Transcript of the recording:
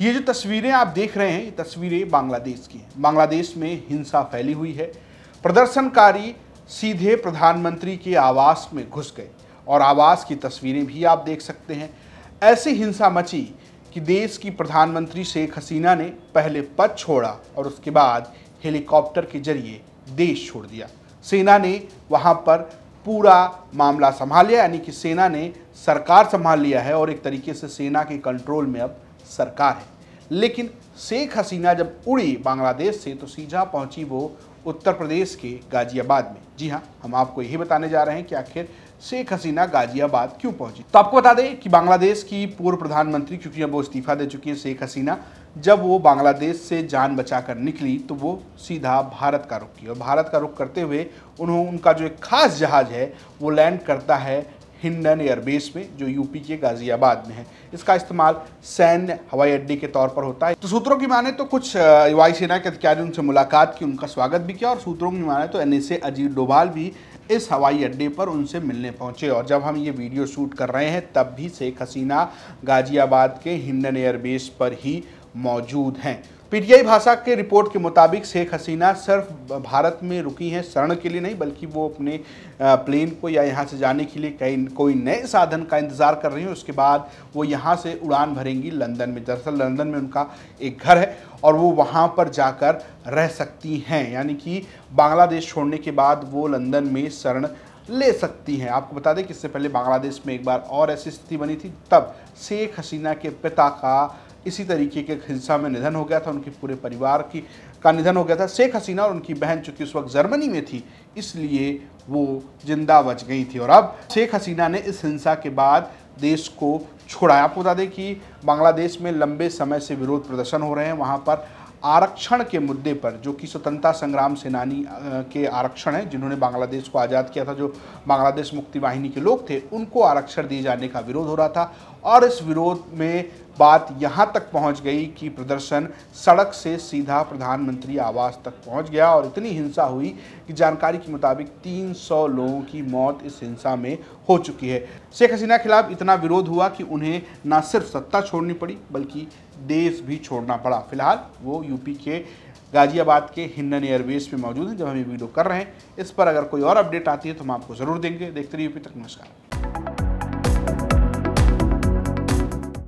ये जो तस्वीरें आप देख रहे हैं ये तस्वीरें बांग्लादेश की हैं बांग्लादेश में हिंसा फैली हुई है प्रदर्शनकारी सीधे प्रधानमंत्री के आवास में घुस गए और आवास की तस्वीरें भी आप देख सकते हैं ऐसी हिंसा मची कि देश की प्रधानमंत्री शेख हसीना ने पहले पद छोड़ा और उसके बाद हेलीकॉप्टर के जरिए देश छोड़ दिया सेना ने वहाँ पर पूरा मामला संभाल लिया यानी कि सेना ने सरकार संभाल लिया है और एक तरीके से सेना के कंट्रोल में अब सरकार है लेकिन शेख हसीना जब उड़ी बांग्लादेश से तो सीधा पहुंची वो उत्तर प्रदेश के गाजियाबाद में जी हाँ हम आपको यही बताने जा रहे हैं कि आखिर शेख हसीना गाजियाबाद क्यों पहुंची तो आपको बता दें कि बांग्लादेश की पूर्व प्रधानमंत्री क्योंकि अब वो इस्तीफा दे चुकी है शेख हसीना जब वो बांग्लादेश से जान बचाकर निकली तो वो सीधा भारत का रुख की और भारत का रुख करते हुए उन्होंने उनका जो एक खास जहाज़ है वो लैंड करता है हिंडन एयरबेस में जो यूपी के गाजियाबाद में है इसका इस्तेमाल सैन्य हवाई अड्डे के तौर पर होता है तो सूत्रों की माने तो कुछ वायुसेना के अधिकारियों उनसे मुलाकात की उनका स्वागत भी किया और सूत्रों की माने तो एन अजीत डोभाल भी इस हवाई अड्डे पर उनसे मिलने पहुंचे और जब हम ये वीडियो शूट कर रहे हैं तब भी शेख हसीना गाजियाबाद के हिंडन एयरबेस पर ही मौजूद हैं पीटीआई भाषा के रिपोर्ट के मुताबिक शेख हसीना सिर्फ भारत में रुकी हैं शरण के लिए नहीं बल्कि वो अपने प्लेन को या यहाँ से जाने के लिए कई कोई नए साधन का इंतज़ार कर रही हैं उसके बाद वो यहाँ से उड़ान भरेंगी लंदन में दरअसल लंदन में उनका एक घर है और वो वहाँ पर जाकर रह सकती हैं यानी कि बांग्लादेश छोड़ने के बाद वो लंदन में शरण ले सकती हैं आपको बता दें कि इससे पहले बांग्लादेश में एक बार और ऐसी स्थिति बनी थी तब शेख हसीना के पिता का इसी तरीके के हिंसा में निधन हो गया था उनके पूरे परिवार की का निधन हो गया था शेख हसीना और उनकी बहन चूंकि उस वक्त जर्मनी में थी इसलिए वो जिंदा बच गई थी और अब शेख हसीना ने इस हिंसा के बाद देश को छोड़ा आपको बता दें कि बांग्लादेश में लंबे समय से विरोध प्रदर्शन हो रहे हैं वहाँ पर आरक्षण के मुद्दे पर जो कि स्वतंत्रता संग्राम सेनानी के आरक्षण हैं जिन्होंने बांग्लादेश को आज़ाद किया था जो बांग्लादेश मुक्ति वाहिनी के लोग थे उनको आरक्षण दिए जाने का विरोध हो रहा था और इस विरोध में बात यहां तक पहुंच गई कि प्रदर्शन सड़क से सीधा प्रधानमंत्री आवास तक पहुंच गया और इतनी हिंसा हुई कि जानकारी के मुताबिक 300 लोगों की मौत इस हिंसा में हो चुकी है शेख हसीना के खिलाफ इतना विरोध हुआ कि उन्हें ना सिर्फ सत्ता छोड़नी पड़ी बल्कि देश भी छोड़ना पड़ा फिलहाल वो यूपी के गाजियाबाद के हिंडन एयरबेस में मौजूद हैं जब हम ये वीडियो कर रहे हैं इस पर अगर कोई और अपडेट आती है तो हम आपको ज़रूर देंगे देखते रहिए यूपी तक नमस्कार